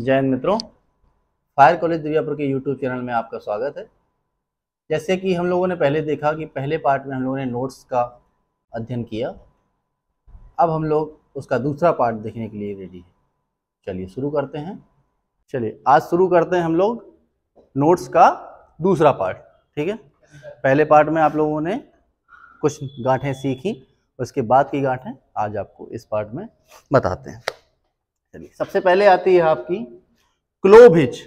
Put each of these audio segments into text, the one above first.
जय हिंद मित्रों fire college Divyapur के यूट्यूब चैनल में आपका स्वागत है जैसे कि हम लोगों ने पहले देखा कि पहले पार्ट में हम लोगों ने नोट्स का अध्ययन किया अब हम लोग उसका दूसरा पार्ट देखने के लिए रेडी है चलिए शुरू करते हैं चलिए आज शुरू करते हैं हम लोग नोट्स का दूसरा पार्ट ठीक है पहले पार्ट में आप लोगों ने कुछ गांठें सीखी उसके बाद की गांठें आज आपको इस पार्ट में बताते हैं चलिए सबसे पहले आती है आपकी क्लोभिज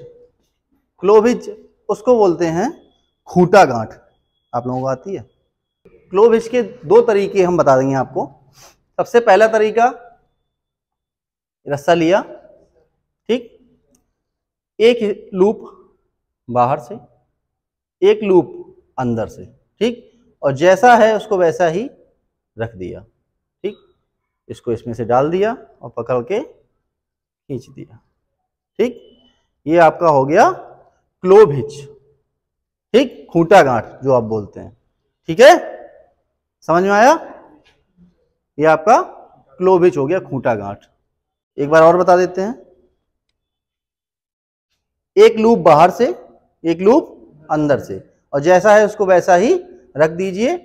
क्लोभिज उसको बोलते हैं खूटा गांठ आप लोगों को आती है क्लोभिज के दो तरीके हम बता देंगे आपको सबसे पहला तरीका रस्सा लिया ठीक एक लूप बाहर से एक लूप अंदर से ठीक और जैसा है उसको वैसा ही रख दिया ठीक इसको इसमें से डाल दिया और पकड़ के खींच दिया ठीक ये आपका हो गया क्लोभ हिच ठीक खूंटा गांठ जो आप बोलते हैं ठीक है समझ में आया ये आपका क्लोभ हिच हो गया खूंटा गांठ एक बार और बता देते हैं एक लूप बाहर से एक लूप अंदर से और जैसा है उसको वैसा ही रख दीजिए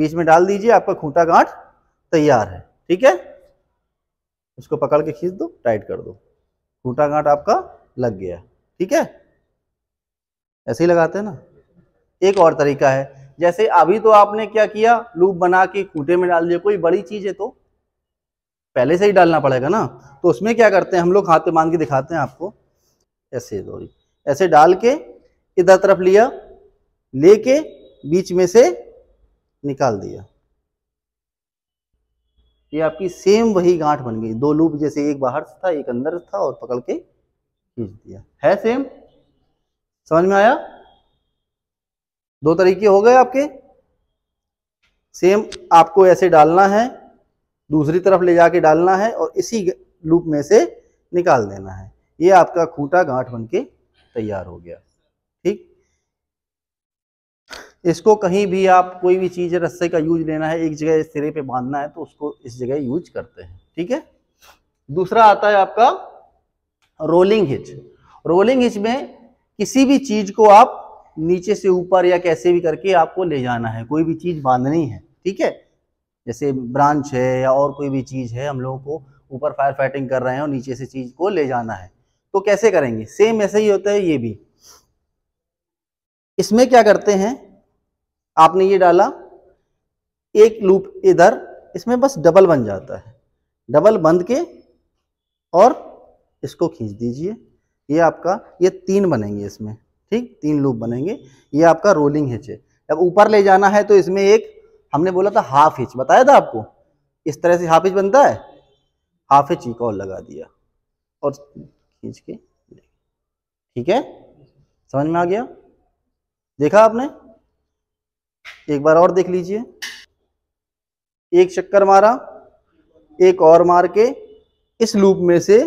बीच में डाल दीजिए आपका खूंटा गांठ तैयार है ठीक है उसको पकड़ के खींच दो टाइट कर दो टूटा गांठ आपका लग गया ठीक है ऐसे ही लगाते हैं ना एक और तरीका है जैसे अभी तो आपने क्या किया लूप बना के कूटे में डाल दिया कोई बड़ी चीज है तो पहले से ही डालना पड़ेगा ना तो उसमें क्या करते हैं हम लोग हाथ पे बांध के दिखाते हैं आपको ऐसे सॉरी ऐसे डाल के इधर तरफ लिया लेके बीच में से निकाल दिया ये आपकी सेम वही गांठ बन गई दो लूप जैसे एक बाहर से था एक अंदर था और पकड़ के खींच दिया है सेम समझ में आया दो तरीके हो गए आपके सेम आपको ऐसे डालना है दूसरी तरफ ले जाके डालना है और इसी लूप में से निकाल देना है ये आपका खूंटा गांठ बन के तैयार हो गया ठीक इसको कहीं भी आप कोई भी चीज़ रस्से का यूज लेना है एक जगह सिरे पे बांधना है तो उसको इस जगह यूज करते हैं ठीक है दूसरा आता है आपका रोलिंग हिच रोलिंग हिच में किसी भी चीज को आप नीचे से ऊपर या कैसे भी करके आपको ले जाना है कोई भी चीज बांधनी है ठीक है जैसे ब्रांच है या और कोई भी चीज है हम लोगों को ऊपर फायर फाइटिंग कर रहे हैं और नीचे से चीज को ले जाना है तो कैसे करेंगे सेम ऐसे ही होता है ये भी इसमें क्या करते हैं आपने ये डाला एक लूप इधर इसमें बस डबल बन जाता है डबल बंद के और इसको खींच दीजिए ये आपका ये तीन बनेंगे इसमें ठीक तीन लूप बनेंगे ये आपका रोलिंग हिच है अब ऊपर ले जाना है तो इसमें एक हमने बोला था हाफ हिच बताया था आपको इस तरह से हाफ हिच बनता है हाफ हिच एक और लगा दिया और खींच के ठीक है समझ में आ गया देखा आपने एक बार और देख लीजिए एक चक्कर मारा एक और मार के इस लूप में से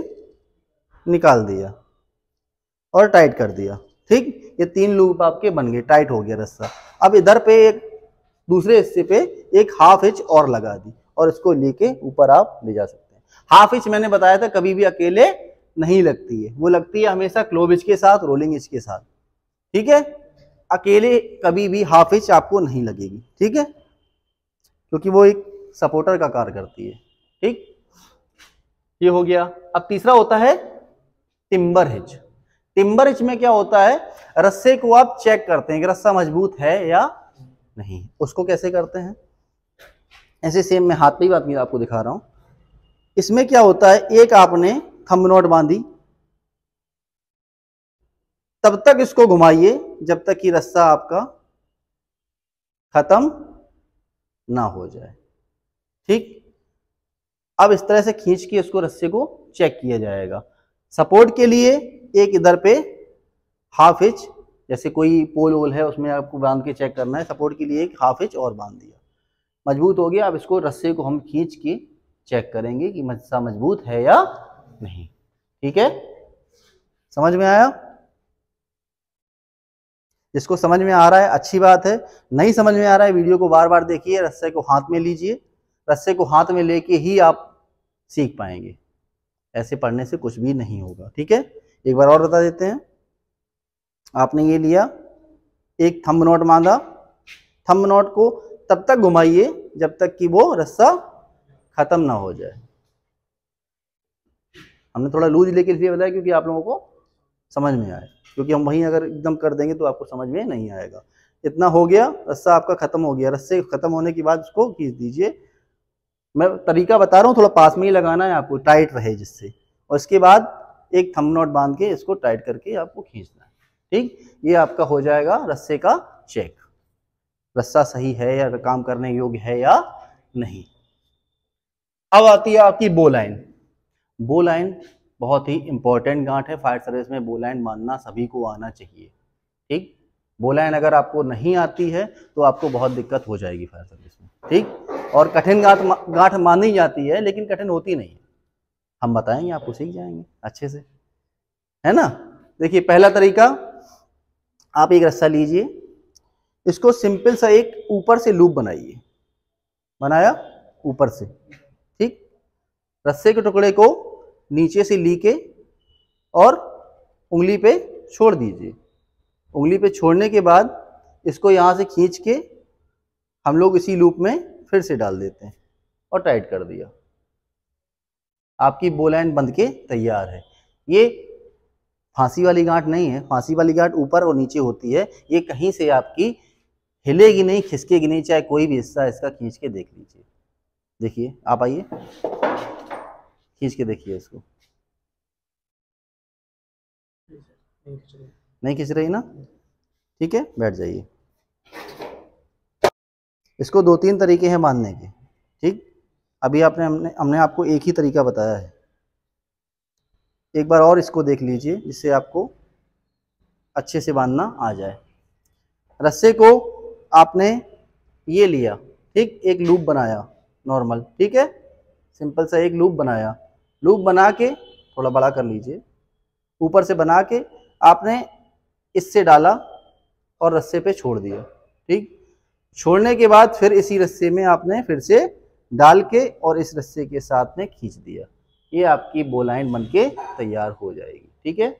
निकाल दिया और टाइट कर दिया ठीक ये तीन लूप आपके बन गए टाइट हो गया रस्सा अब इधर पे एक दूसरे हिस्से पे एक हाफ इंच और लगा दी और इसको लेके ऊपर आप ले जा सकते हैं हाफ इंच मैंने बताया था कभी भी अकेले नहीं लगती है वो लगती है हमेशा क्लोब इंच के साथ रोलिंग इंच के साथ ठीक है अकेले कभी भी हाफिज आपको नहीं लगेगी ठीक है क्योंकि वो एक सपोर्टर का कार्य करती है ठीक ये हो गया अब तीसरा होता है टिम्बर हिच टिम्बर हिच में क्या होता है रस्से को आप चेक करते हैं कि रस्सा मजबूत है या नहीं उसको कैसे करते हैं ऐसे सेम मैं हाथ पे ही बात नहीं आपको दिखा रहा हूं इसमें क्या होता है एक आपने थम नोट बांधी तब तक इसको घुमाइए जब तक ये रस्सा आपका ख़त्म ना हो जाए ठीक अब इस तरह से खींच के उसको रस्से को चेक किया जाएगा सपोर्ट के लिए एक इधर पे हाफ इंच जैसे कोई पोल वोल है उसमें आपको बांध के चेक करना है सपोर्ट के लिए एक हाफ इंच और बांध दिया मजबूत हो गया अब इसको रस्से को हम खींच के चेक करेंगे कि मस्सा मजबूत है या नहीं ठीक है समझ में आया जिसको समझ में आ रहा है अच्छी बात है नहीं समझ में आ रहा है वीडियो को बार बार देखिए रस्से को हाथ में लीजिए रस्से को हाथ में लेके ही आप सीख पाएंगे ऐसे पढ़ने से कुछ भी नहीं होगा ठीक है एक बार और बता देते हैं आपने ये लिया एक थंब नोट बांधा थंब नोट को तब तक घुमाइए जब तक कि वो रस्सा खत्म ना हो जाए हमने थोड़ा लूज लेके इसलिए बताया क्योंकि आप लोगों को समझ में आए क्योंकि हम वहीं अगर एकदम कर देंगे तो आपको समझ में नहीं आएगा इतना हो गया रस्सा आपका ख़त्म हो गया रस्से ख़त्म होने के बाद उसको खींच दीजिए मैं तरीका बता रहा हूँ थोड़ा पास में ही लगाना है आपको टाइट रहे जिससे और इसके बाद एक थम नोट बांध के इसको टाइट करके आपको खींचना है ठीक ये आपका हो जाएगा रस्से का चेक रस्सा सही है या काम करने योग्य है या नहीं अब आती है आपकी बो लाइन बो लाइन बहुत ही इंपॉर्टेंट गांठ है फायर सर्विस में बोलाइन मानना सभी को आना चाहिए ठीक बोलाइन अगर आपको नहीं आती है तो आपको बहुत दिक्कत हो जाएगी फायर सर्विस में ठीक और कठिन गांठ गांठ मानी जाती है लेकिन कठिन होती नहीं है हम बताएंगे आपको सीख जाएंगे अच्छे से है ना देखिए पहला तरीका आप एक रस्सा लीजिए इसको सिंपल सा एक ऊपर से लूप बनाइए बनाया ऊपर से ठीक रस्से के टुकड़े को नीचे से ली के और उंगली पे छोड़ दीजिए उंगली पे छोड़ने के बाद इसको यहाँ से खींच के हम लोग इसी लूप में फिर से डाल देते हैं और टाइट कर दिया आपकी बो लाइन बंद के तैयार है ये फांसी वाली गांठ नहीं है फांसी वाली गांठ ऊपर और नीचे होती है ये कहीं से आपकी हिलेगी नहीं खिसकेगी नहीं चाहे कोई भी हिस्सा इसका खींच के देख लीजिए देखिए आप आइए खींच के देखिए इसको नहीं खींच रही ना ठीक है बैठ जाइए इसको दो तीन तरीके हैं बांधने के ठीक अभी आपने हमने हमने आपको एक ही तरीका बताया है एक बार और इसको देख लीजिए जिससे आपको अच्छे से बांधना आ जाए रस्से को आपने ये लिया ठीक एक लूप बनाया नॉर्मल ठीक है सिंपल सा एक लूप बनाया लूप बना के थोड़ा बड़ा कर लीजिए ऊपर से बना के आपने इससे डाला और रस्से पे छोड़ दिया ठीक छोड़ने के बाद फिर इसी रस्से में आपने फिर से डाल के और इस रस्से के साथ में खींच दिया ये आपकी बोलाइन बन के तैयार हो जाएगी ठीक है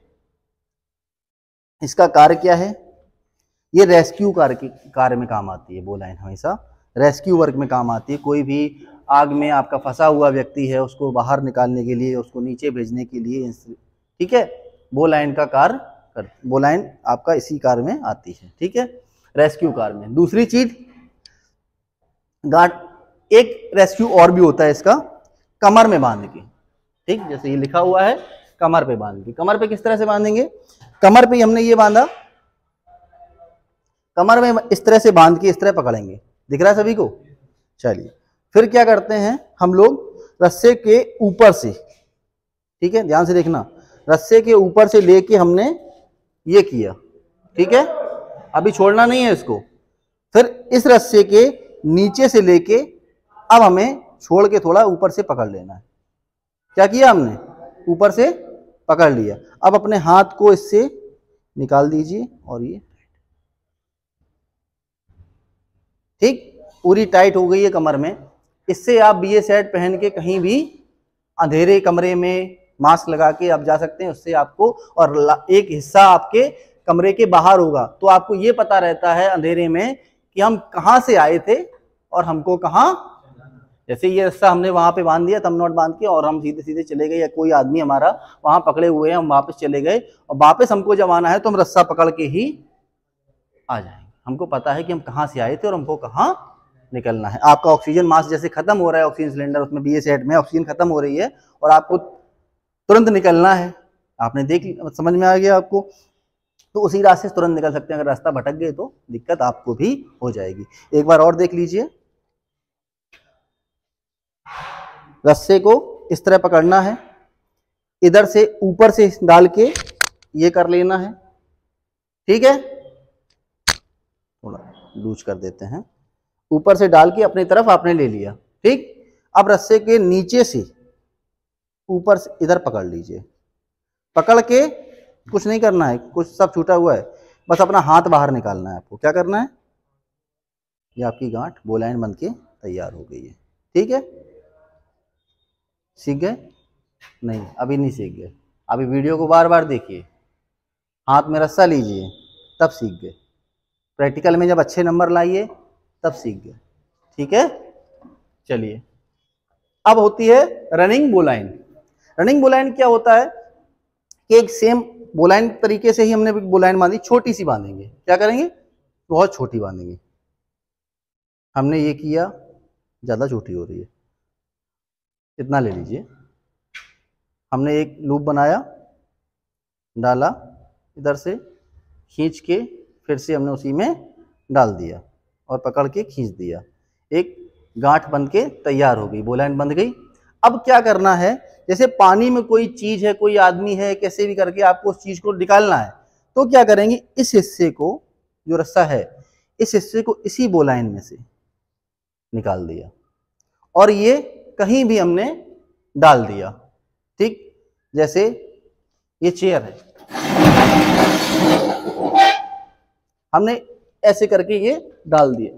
इसका कार्य क्या है ये रेस्क्यू कार्य कार्य में काम आती है बोलाइन हमेशा रेस्क्यू वर्क में काम आती है कोई भी आग में आपका फंसा हुआ व्यक्ति है उसको बाहर निकालने के लिए उसको नीचे भेजने के लिए ठीक है वो लाइन का कार कर वो लाइन आपका इसी कार में आती है ठीक है रेस्क्यू कार में दूसरी चीज गार्ड एक रेस्क्यू और भी होता है इसका कमर में बांध के ठीक जैसे ये लिखा हुआ है कमर पे बांध के कमर पे किस तरह से बांधेंगे कमर पे हमने ये बांधा कमर में इस तरह से बांध के इस तरह पकड़ेंगे दिख रहा है सभी को चलिए फिर क्या करते हैं हम लोग रस्से के ऊपर से ठीक है ध्यान से देखना रस्से के ऊपर से लेके हमने ये किया ठीक है अभी छोड़ना नहीं है इसको फिर इस रस्से के नीचे से लेके अब हमें छोड़ के थोड़ा ऊपर से पकड़ लेना है क्या किया हमने ऊपर से पकड़ लिया अब अपने हाथ को इससे निकाल दीजिए और ये ठीक पूरी टाइट हो गई है कमर में इससे आप बी ए सेट पहन के कहीं भी अंधेरे कमरे में मास्क लगा के आप जा सकते हैं उससे आपको और एक हिस्सा आपके कमरे के बाहर होगा तो आपको ये पता रहता है अंधेरे में कि हम कहाँ से आए थे और हमको कहाँ जैसे ये रास्ता हमने वहाँ पे बांध दिया तम नोट बांध के और हम सीधे सीधे चले गए या कोई आदमी हमारा वहाँ पकड़े हुए हैं हम वापस चले गए और वापस हमको जब आना है तो हम रस्सा पकड़ के ही आ जाएंगे हमको पता है कि हम कहाँ से आए थे और हमको कहाँ निकलना है आपका ऑक्सीजन मास जैसे खत्म हो रहा है ऑक्सीजन सिलेंडर उसमें बी सेट में ऑक्सीजन खत्म हो रही है और आपको तुरंत निकलना है आपने देख मतलब समझ में आ गया आपको तो उसी रास्ते से तुरंत निकल सकते हैं अगर रास्ता भटक गए तो दिक्कत आपको भी हो जाएगी एक बार और देख लीजिए रस्से को इस तरह पकड़ना है इधर से ऊपर से डाल के ये कर लेना है ठीक है थोड़ा लूज कर देते हैं ऊपर से डाल के अपनी तरफ आपने ले लिया ठीक अब रस्से के नीचे से ऊपर से इधर पकड़ लीजिए पकड़ के कुछ नहीं करना है कुछ सब छूटा हुआ है बस अपना हाथ बाहर निकालना है आपको क्या करना है ये आपकी गांठ बोलाइन बन के तैयार हो गई है ठीक है सीख गए नहीं अभी नहीं सीख गए अभी वीडियो को बार बार देखिए हाथ में रस्सा लीजिए तब सीख गए प्रैक्टिकल में जब अच्छे नंबर लाइए तब सीख गए ठीक है चलिए अब होती है रनिंग बोलाइन रनिंग बोलाइन क्या होता है कि एक सेम बोलाइन तरीके से ही हमने बोलाइन बांधी छोटी सी बांधेंगे क्या करेंगे बहुत छोटी बांधेंगे हमने ये किया ज़्यादा छोटी हो रही है इतना ले लीजिए हमने एक लूप बनाया डाला इधर से खींच के फिर से हमने उसी में डाल दिया और पकड़ के खींच दिया एक गांठ बन के तैयार हो गई बोलाइन बंध गई अब क्या करना है जैसे पानी में कोई चीज है कोई आदमी है कैसे भी करके आपको उस चीज को निकालना है तो क्या करेंगे इस हिस्से को जो रस्सा है इस हिस्से को इसी बोलाइन में से निकाल दिया और ये कहीं भी हमने डाल दिया ठीक जैसे ये चेयर है हमने ऐसे करके ये डाल दिए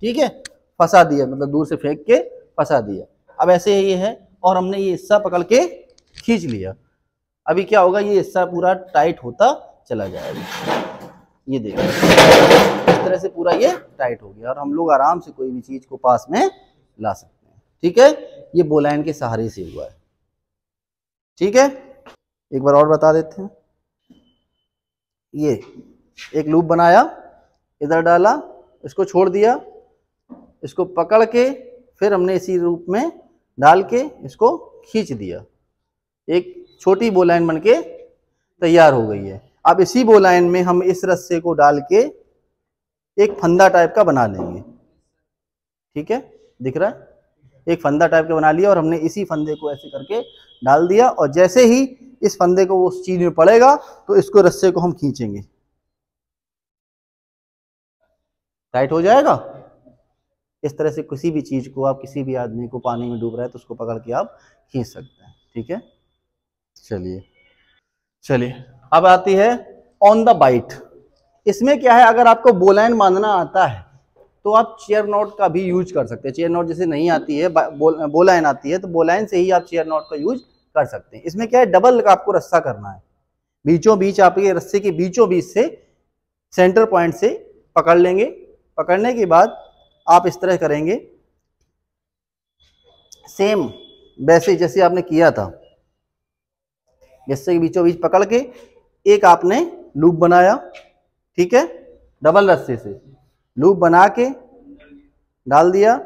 ठीक है फंसा दिया मतलब दूर से फेंक के फंसा दिया अब ऐसे ये है और हमने ये हिस्सा पकड़ के खींच लिया अभी क्या होगा ये हिस्सा पूरा टाइट होता चला जाएगा ये देखो इस तरह से पूरा ये टाइट हो गया और हम लोग आराम से कोई भी चीज़ को पास में ला सकते हैं ठीक है ये बोलाइन के सहारे से हुआ है ठीक है एक बार और बता देते हैं ये एक लूप बनाया इधर डाला इसको छोड़ दिया इसको पकड़ के फिर हमने इसी रूप में डाल के इसको खींच दिया एक छोटी बोलाइन बन के तैयार हो गई है अब इसी बोलाइन में हम इस रस्से को डाल के एक फंदा टाइप का बना लेंगे ठीक है दिख रहा है एक फंदा टाइप का बना लिया और हमने इसी फंदे को ऐसे करके डाल दिया और जैसे ही इस फंदे को वो उस चीज में पड़ेगा तो इसको रस्से को हम खींचेंगे टाइट हो जाएगा इस तरह से किसी भी चीज़ को आप किसी भी आदमी को पानी में डूब रहा है तो उसको पकड़ के आप खींच सकते हैं ठीक है चलिए चलिए अब आती है ऑन द बाइट इसमें क्या है अगर आपको बोलाइन बांधना आता है तो आप चेयर नॉट का भी यूज कर सकते हैं चेयर नॉट जैसे नहीं आती है बोलाइन आती है तो बोलाइन से ही आप चेयर नॉट का यूज कर सकते हैं इसमें क्या है डबल का आपको रस्सा करना है बीचों बीच आप ये रस्से के बीचों बीच से सेंटर पॉइंट से पकड़ लेंगे पकड़ने के बाद आप इस तरह करेंगे सेम वैसे जैसे आपने किया था जैसे बीचों बीच पकड़ के एक आपने लूप बनाया ठीक है डबल रस्से से लूप बना के डाल दिया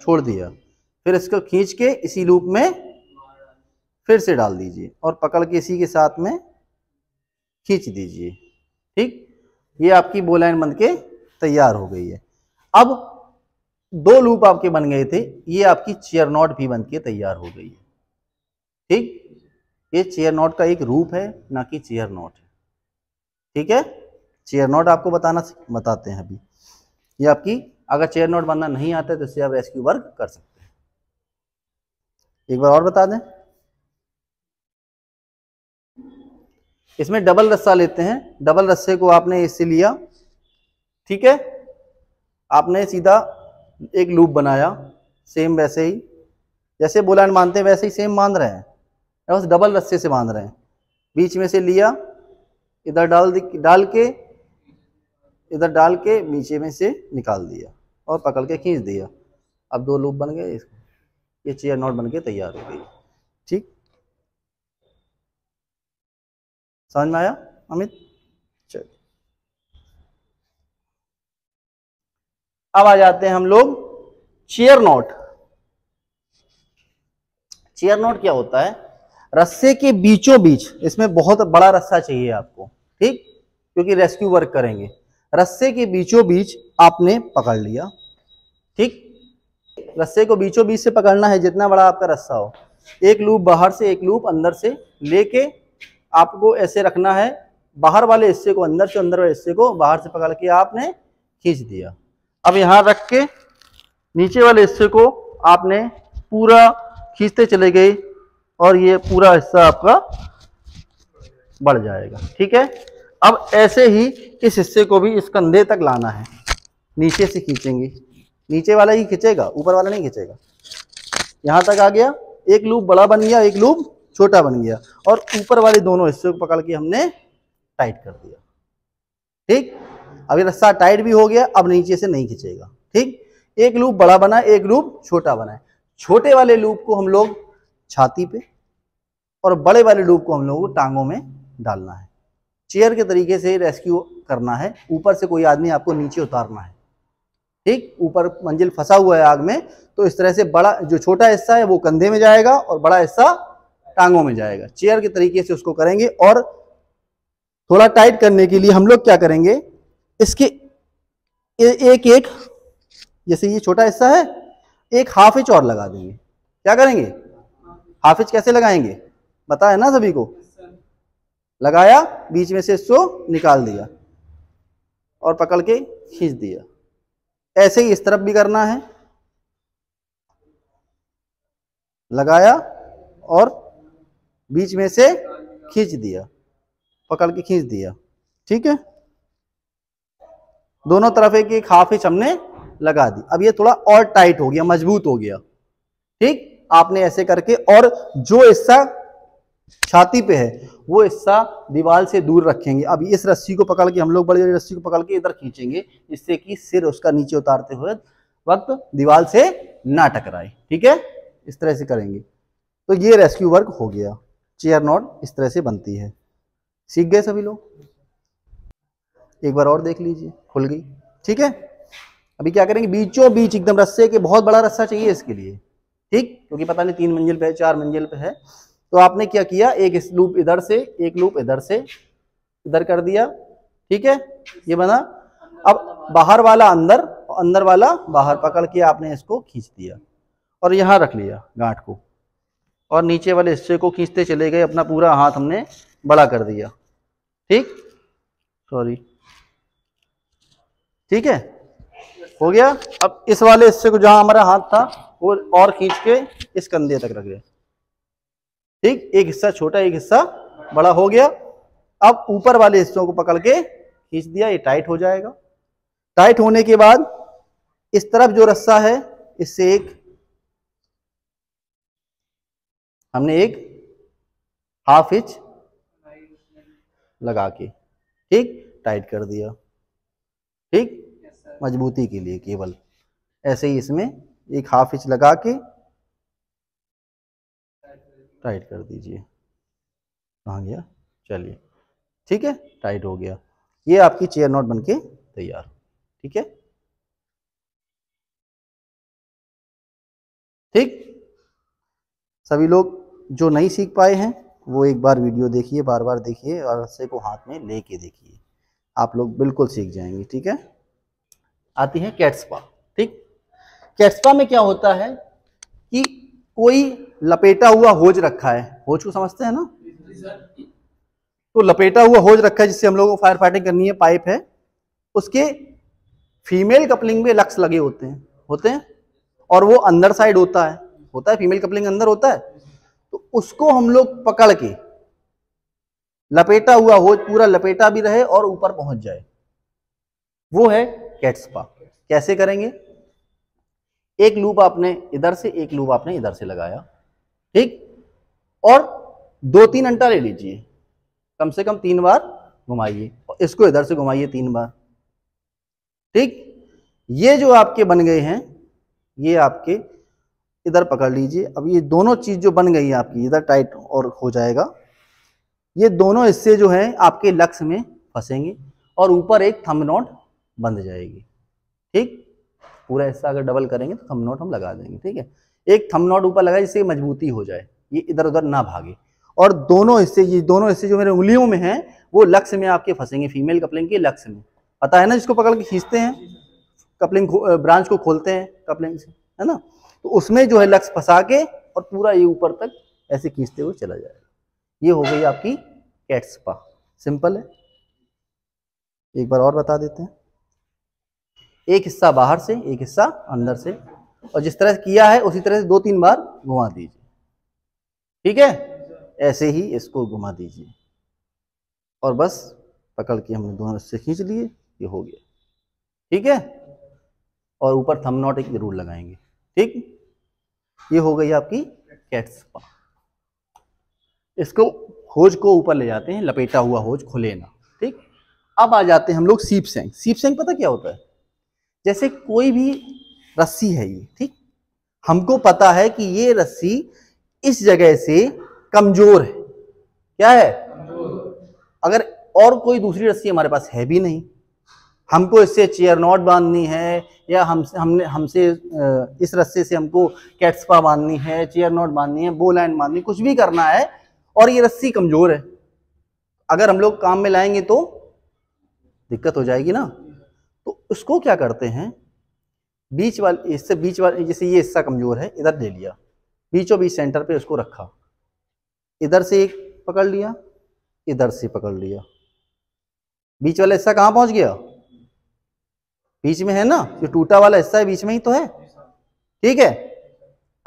छोड़ दिया फिर इसको खींच के इसी लूप में फिर से डाल दीजिए और पकड़ के इसी के साथ में खींच दीजिए ठीक ये आपकी बोलाइन बंद के तैयार हो गई है अब दो लूप आपके बन गए थे ये आपकी चेयर नॉट भी बन के तैयार हो गई है ठीक ये चेयर नॉट का एक रूप है ना कि चेयर नॉट है ठीक है चेयर नॉट आपको बताना बताते हैं अभी ये आपकी अगर चेयर नॉट बनना नहीं आता है तो इससे आप रेस्क्यू वर्क कर सकते हैं एक बार और बता दें इसमें डबल रस्सा लेते हैं डबल रस्से को आपने इससे लिया ठीक है आपने सीधा एक लूप बनाया सेम वैसे ही जैसे बोला एंड मानते हैं वैसे ही सेम बांध रहे हैं बस डबल रस्से से बांध रहे हैं बीच में से लिया इधर डाल डाल के इधर डाल के नीचे में से निकाल दिया और पकड़ के खींच दिया अब दो लूप बन गए ये चेयर नॉट बन के तैयार हो गई ठीक समझ में आया अमित अब आ जाते हैं हम लोग चेयर नॉट चेयर नॉट क्या होता है रस्से के बीचों बीच इसमें बहुत बड़ा रस्सा चाहिए आपको ठीक क्योंकि रेस्क्यू वर्क करेंगे रस्से के बीचों बीच आपने पकड़ लिया ठीक रस्से को बीचों बीच से पकड़ना है जितना बड़ा आपका रस्सा हो एक लूप बाहर से एक लूप अंदर से लेके आपको ऐसे रखना है बाहर वाले हिस्से को अंदर से अंदर वाले हिस्से को बाहर से पकड़ के आपने खींच दिया अब यहाँ रख के नीचे वाले हिस्से को आपने पूरा खींचते चले गए और ये पूरा हिस्सा आपका बढ़ जाएगा ठीक है अब ऐसे ही इस हिस्से को भी इस कंधे तक लाना है नीचे से खींचेंगे नीचे वाला ही खींचेगा ऊपर वाला नहीं खींचेगा यहाँ तक आ गया एक लूप बड़ा बन गया एक लूप छोटा बन गया और ऊपर वाले दोनों हिस्से को पकड़ के हमने टाइट कर दिया ठीक अभी रस्सा टाइट भी हो गया अब नीचे से नहीं खींचेगा ठीक एक लूप बड़ा बना एक लूप छोटा बनाए छोटे वाले लूप को हम लोग छाती पे और बड़े वाले लूप को हम लोग को टांगों में डालना है चेयर के तरीके से रेस्क्यू करना है ऊपर से कोई आदमी आपको नीचे उतारना है ठीक ऊपर मंजिल फंसा हुआ है आग में तो इस तरह से बड़ा जो छोटा हिस्सा है वो कंधे में जाएगा और बड़ा हिस्सा टांगों में जाएगा चेयर के तरीके से उसको करेंगे और थोड़ा टाइट करने के लिए हम लोग क्या करेंगे इसके एक एक जैसे ये छोटा हिस्सा है एक हाफ इंच और लगा देंगे क्या करेंगे हाफ इंच कैसे लगाएंगे बताए ना सभी को लगाया बीच में से इसको निकाल दिया और पकड़ के खींच दिया ऐसे ही इस तरफ भी करना है लगाया और बीच में से खींच दिया पकड़ के खींच दिया ठीक है दोनों तरफ एक एक हाफ इंच हमने लगा दी अब ये थोड़ा और टाइट हो गया मजबूत हो गया ठीक आपने ऐसे करके और जो हिस्सा छाती पे है वो हिस्सा दीवार से दूर रखेंगे अब इस रस्सी को पकड़ के हम लोग बड़ी रस्सी को पकड़ के इधर खींचेंगे जिससे कि सिर उसका नीचे उतारते हुए वक्त दीवार से ना टकराए ठीक है इस तरह से करेंगे तो ये रेस्क्यू वर्क हो गया चेयर नॉट इस तरह से बनती है सीख गए सभी लोग एक बार और देख लीजिए खुल गई ठीक है अभी क्या करेंगे बीचों बीच एकदम रस्से के बहुत बड़ा रस्सा चाहिए इसके लिए ठीक क्योंकि पता नहीं तीन मंजिल पे है चार मंजिल पे है तो आपने क्या किया एक लूप इधर से एक लूप इधर से इधर कर दिया ठीक है ये बना अब बाहर वाला अंदर अंदर वाला बाहर पकड़ के आपने इसको खींच दिया और यहाँ रख लिया गांठ को और नीचे वाले हिस्से को खींचते चले गए अपना पूरा हाथ हमने बड़ा कर दिया ठीक सॉरी ठीक है हो गया अब इस वाले हिस्से को जहां हमारा हाथ था वो और खींच के इस कंधे तक रख दिया ठीक एक हिस्सा छोटा एक हिस्सा बड़ा हो गया अब ऊपर वाले हिस्सों को पकड़ के खींच दिया ये टाइट हो जाएगा टाइट होने के बाद इस तरफ जो रस्सा है इससे एक हमने एक हाफ इंच लगा के ठीक टाइट कर दिया ठीक मजबूती के लिए केवल ऐसे ही इसमें एक हाफ इंच लगा के टाइट कर दीजिए कहाँ गया चलिए ठीक है टाइट हो गया ये आपकी चेयर नॉट बनके तैयार ठीक है ठीक सभी लोग जो नहीं सीख पाए हैं वो एक बार वीडियो देखिए बार बार देखिए और रस्से को हाथ में लेके देखिए आप लोग बिल्कुल सीख जाएंगे ठीक है आती है कैट्सपा ठीक कैट्सपा में क्या होता है कि कोई लपेटा हुआ होज रखा है होज को समझते हैं ना तो लपेटा हुआ होज रखा है जिससे हम लोगों को फायर फाइटिंग करनी है पाइप है उसके फीमेल कपलिंग में लक्स लगे होते हैं होते हैं और वो अंदर साइड होता है होता है फीमेल कपलिंग अंदर होता है तो उसको हम लोग पकड़ के लपेटा हुआ होज पूरा लपेटा भी रहे और ऊपर पहुंच जाए वो है कैट्स पा कैसे करेंगे एक लूप आपने इधर से एक लूप आपने इधर से लगाया ठीक और दो तीन अंटा ले लीजिए कम से कम तीन बार घुमाइए और इसको इधर से घुमाइए तीन बार ठीक ये जो आपके बन गए हैं ये आपके इधर पकड़ लीजिए अब ये दोनों चीज जो बन गई है आपकी इधर टाइट और हो जाएगा ये दोनों हिस्से जो है आपके लक्ष्य में फंसेंगे और ऊपर एक थम नोट बंध जाएगी ठीक पूरा हिस्सा अगर डबल करेंगे तो थम नोट हम लगा देंगे ठीक है एक थम नोट ऊपर लगाए जिससे मजबूती हो जाए ये इधर उधर ना भागे और दोनों हिस्से ये दोनों हिस्से जो मेरे उंगलियों में हैं वो लक्ष्य में आपके फंसेंगे फीमेल कपलिंग के लक्ष्य में पता है ना जिसको पकड़ के खींचते हैं कपलिंग ब्रांच को खोलते हैं कपलिंग से है ना तो उसमें जो है लक्ष्य फंसा के और पूरा ये ऊपर तक ऐसे खींचते हुए चला जाएगा ये हो गई आपकी कैट्सपा सिंपल है एक बार और बता देते हैं एक हिस्सा बाहर से एक हिस्सा अंदर से और जिस तरह से किया है उसी तरह से दो तीन बार घुमा दीजिए ठीक है ऐसे ही इसको घुमा दीजिए और बस पकड़ के हमने दोनों से खींच लिए ये हो गया ठीक है और ऊपर थम नॉट एक जरूर लगाएंगे ठीक ये हो गई आपकी कैट्स पा इसको होज को ऊपर ले जाते हैं लपेटा हुआ होज खुलेना ठीक अब आ जाते हैं हम लोग सीप सेंग सीप सेंग पता क्या होता है जैसे कोई भी रस्सी है ये ठीक हमको पता है कि ये रस्सी इस जगह से कमजोर है क्या है अगर और कोई दूसरी रस्सी हमारे पास है भी नहीं हमको इससे चेयर नॉट बांधनी है या हम हमने हमसे इस रस्से से हमको कैट्सपा बांधनी है चेयर नॉट बांधनी है बो लाइन बांधनी कुछ भी करना है और ये रस्सी कमजोर है अगर हम लोग काम में लाएंगे तो दिक्कत हो जाएगी ना उसको क्या करते हैं बीच वाले इससे बीच वाले जैसे ये हिस्सा कमज़ोर है इधर ले लिया बीचों बीच सेंटर पे उसको रखा इधर से एक पकड़ लिया इधर से पकड़ लिया बीच वाला हिस्सा कहाँ पहुंच गया बीच में है ना जो टूटा वाला हिस्सा है बीच में ही तो है ठीक है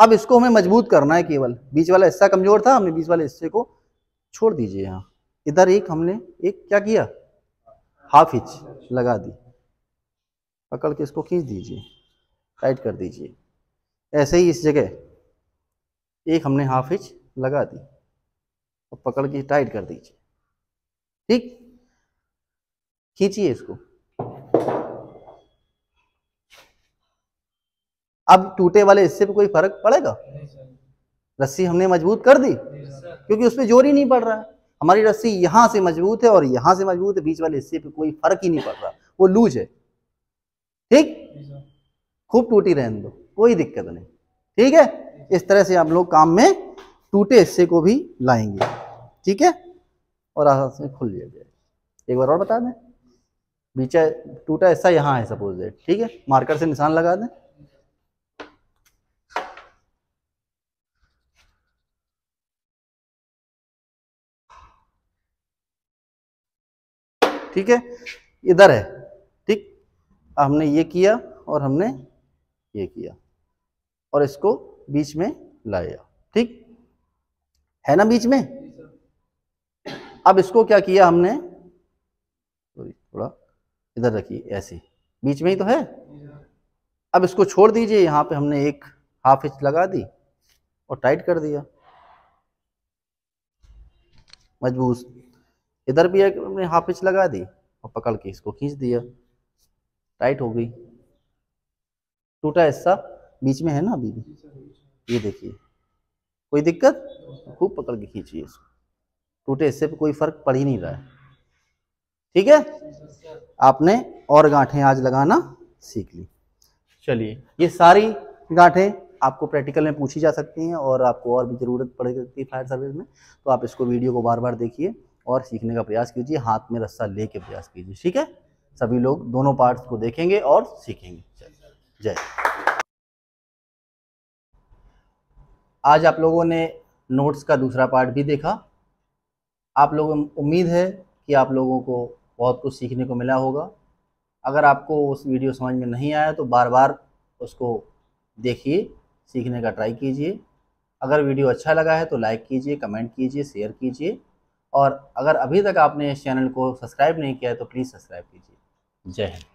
अब इसको हमें मजबूत करना है केवल बीच वाला हिस्सा कमज़ोर था हमने बीच वाले हिस्से को छोड़ दीजिए यहाँ इधर एक हमने एक क्या किया हाफ इंच लगा दी पकड़ के इसको खींच दीजिए टाइट कर दीजिए ऐसे ही इस जगह एक हमने हाफ इंच लगा दी और पकड़ के टाइट कर दीजिए ठीक खींचिए इसको अब टूटे वाले हिस्से पे कोई फर्क पड़ेगा रस्सी हमने मजबूत कर दी क्योंकि उसमें जोर ही नहीं पड़ रहा है हमारी रस्सी यहां से मजबूत है और यहां से मजबूत है बीच वाले हिस्से पे कोई फर्क ही नहीं पड़ रहा वो लूज है ठीक खूब टूटी रहने दो कोई दिक्कत नहीं ठीक है इस तरह से आप लोग काम में टूटे हिस्से को भी लाएंगे ठीक है और आसान से खुल लिया जाएगा एक बार और बता दें बीच टूटा हिस्सा यहाँ है सपोज दे ठीक है मार्कर से निशान लगा दें ठीक है इधर है हमने ये किया और हमने ये किया और इसको बीच में लाया ठीक है ना बीच में अब इसको क्या किया हमने सॉरी थोड़ा इधर रखिए ऐसे बीच में ही तो है अब इसको छोड़ दीजिए यहाँ पे हमने एक हाफ इंच लगा दी और टाइट कर दिया मजबूत इधर भी एक हमने हाफ इंच लगा दी और पकड़ के इसको खींच दिया राइट हो गई टूटा हिस्सा बीच में है ना अभी भी ये देखिए कोई दिक्कत खूब पकड़ के खींचिए इसको टूटे हिस्से पे कोई फर्क पड़ ही नहीं रहा है ठीक है आपने और गांठें आज लगाना सीख ली चलिए ये सारी गांठें आपको प्रैक्टिकल में पूछी जा सकती हैं और आपको और भी ज़रूरत पड़ सकती है फायर सर्विस में तो आप इसको वीडियो को बार बार देखिए और सीखने का प्रयास कीजिए हाथ में रस्सा लेके प्रयास कीजिए ठीक है सभी लोग दोनों पार्ट्स को देखेंगे और सीखेंगे जय आज आप लोगों ने नोट्स का दूसरा पार्ट भी देखा आप लोगों उम्मीद है कि आप लोगों को बहुत कुछ सीखने को मिला होगा अगर आपको उस वीडियो समझ में नहीं आया तो बार बार उसको देखिए सीखने का ट्राई कीजिए अगर वीडियो अच्छा लगा है तो लाइक कीजिए कमेंट कीजिए शेयर कीजिए और अगर अभी तक आपने इस चैनल को सब्सक्राइब नहीं किया है तो प्लीज़ सब्सक्राइब कीजिए जय हिंद